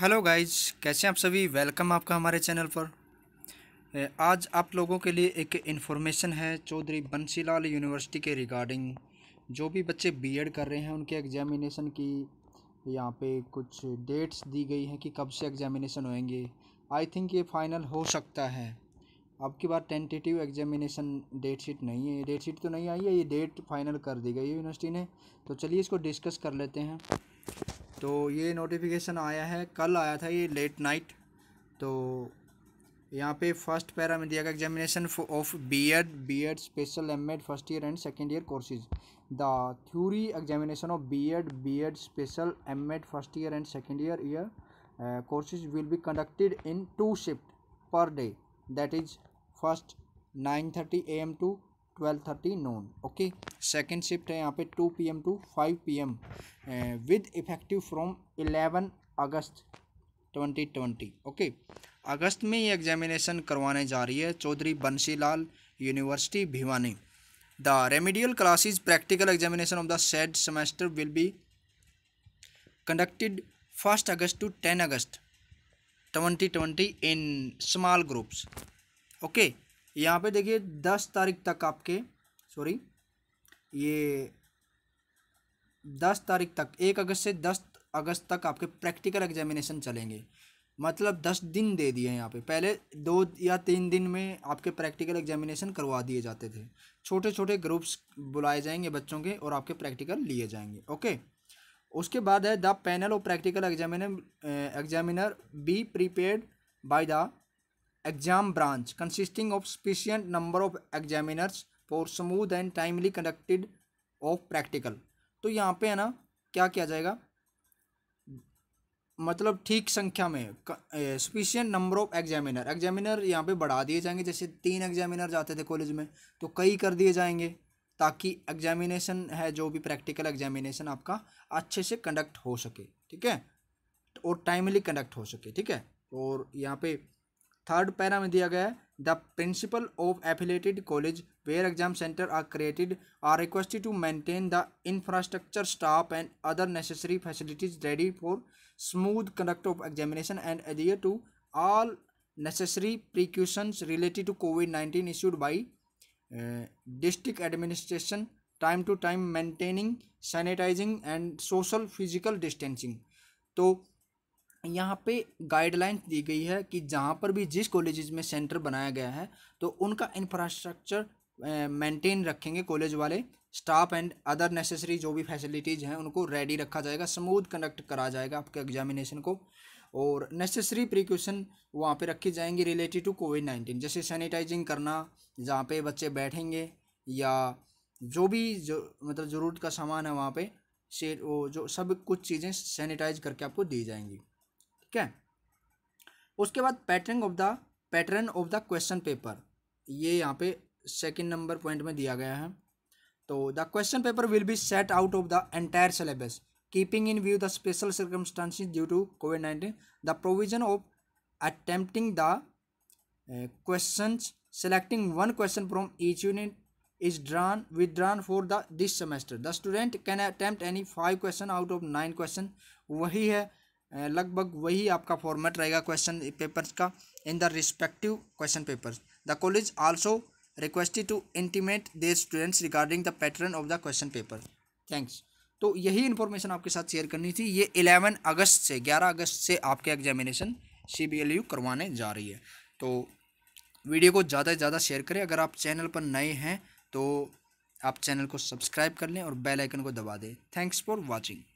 Hello guys कैसे हैं आप सभी वेलकम आपका हमारे चैनल पर आज आप लोगों के लिए एक इन्फॉर्मेशन है चौधरी बंसीलाल यूनिवर्सिटी के रिगार्डिंग जो भी बच्चे बीएड कर रहे हैं उनके एग्जामिनेशन की यहाँ पे कुछ डेट्स दी गई हैं कि कब से एग्जामिनेशन होएंगे आई थिंक ये फाइनल हो सकता है अब की बार टेंटेटिव एग्जामिनेशन डेट शीट नहीं है डेट शीट तो नहीं आई है ये डेट फाइनल कर दी गई है यूनिवर्सिटी ने तो चलिए इसको डिस्कस कर लेते हैं तो ये नोटिफिकेशन आया है कल आया था ये लेट नाइट तो यहाँ पे फर्स्ट पैरा में दिया गया examination of B Ed B Ed special M Ed first year and second year courses the theory examination of B Ed B Ed special M Ed first year and second year year courses will be conducted in two shift per day that is first nine thirty A M to twelve thirty noon okay second shift है यहाँ पे two P M to five P M with effective from eleven August twenty twenty okay अगस्त में ये examination करवाने जा रही है Chaudhary Bansilal university Bhiwani the remedial classes practical examination of the said semester will be first August to ten August twenty twenty in small groups Okay. यहाँ पे देखिए दस तारीख तक आपके सॉरी ये दस तारीख तक एक अगस्त से दस अगस्त तक आपके प्रैक्टिकल एग्जामिनेशन चलेंगे मतलब दस दिन दे दिए यहाँ पे पहले दो या तीन दिन में आपके प्रैक्टिकल एग्जामिनेशन करवा दिए जाते थे छोटे छोटे ग्रुप्स बुलाए जाएंगे बच्चों के और आपके प्रैक्टिकल लिए जाएंगे ओके उसके बाद है the panel of practical examiner examiner be prepared by the exam branch consisting of sufficient number of examiners for smooth and timely conducted of practical तो यहाँ पे है ना क्या किया जाएगा मतलब ठीक संख्या में sufficient number of examiner examiner यहाँ पे बढ़ा दिए जाएंगे जैसे तीन एग्जामिनर जाते थे कॉलेज में तो कई कर दिए जाएंगे ताकि एग्जामिनेशन है जो भी प्रैक्टिकल एग्जामिनेशन आपका अच्छे से कंडक्ट हो सके ठीक है और टाइमली कंडक्ट हो सके ठीक है और यहाँ पे थर्ड पैरा में दिया गया है the principal of affiliated college where exam centre are created are requested to maintain the infrastructure staff and other necessary facilities ready for smooth conduct of examination and adhere to all necessary precautions related to COVID nineteen issued by district administration time to time maintaining sanitising and social physical distancing तो यहाँ पे guideline दी गई है कि जहाँ पर भी जिस कॉलेजेस में सेंटर बनाया गया है तो उनका इंफ्रास्ट्रक्चर मेंटेन रखेंगे कॉलेज वाले स्टाफ एंड अदर नेसेसरी जो भी फैसिलिटीज़ हैं उनको रेडी रखा जाएगा स्मूथ कंडक्ट करा जाएगा आपके एग्जामिनेशन को और नेसेसरी प्रिक्यूशन वहाँ पे रखी जाएंगी रिलेटेड टू कोविड नाइन्टीन जैसे सैनिटाइजिंग करना जहाँ पे बच्चे बैठेंगे या जो भी जो मतलब ज़रूरत का सामान है वहाँ पे से वो जो सब कुछ चीज़ें सैनिटाइज करके आपको दी जाएंगी ठीक है उसके बाद pattern of the pattern of the question paper ये यहाँ पे सेकंड नंबर पॉइंट में दिया गया है तो the question paper will be set out of the entire syllabus keeping in view the special circumstances due to COVID nineteen the provision of attempting the question selecting one question from each unit is drawn with drawn for the this semester the student can attempt any five question out of nine question वही है लगभग वही आपका format रहेगा question papers का in the respective question papers the college also requested to intimate their students regarding the pattern of the question paper thanks तो यही information आपके साथ शेयर करनी थी ये इलेवन अगस्त से ग्यारह अगस्त से आपके examination C B L U करवाने जा रही है तो वीडियो को ज़्यादा से ज़्यादा शेयर करें अगर आप चैनल पर नए हैं तो आप चैनल को सब्सक्राइब कर लें और बेल आइकन को दबा दें थैंक्स फॉर वाचिंग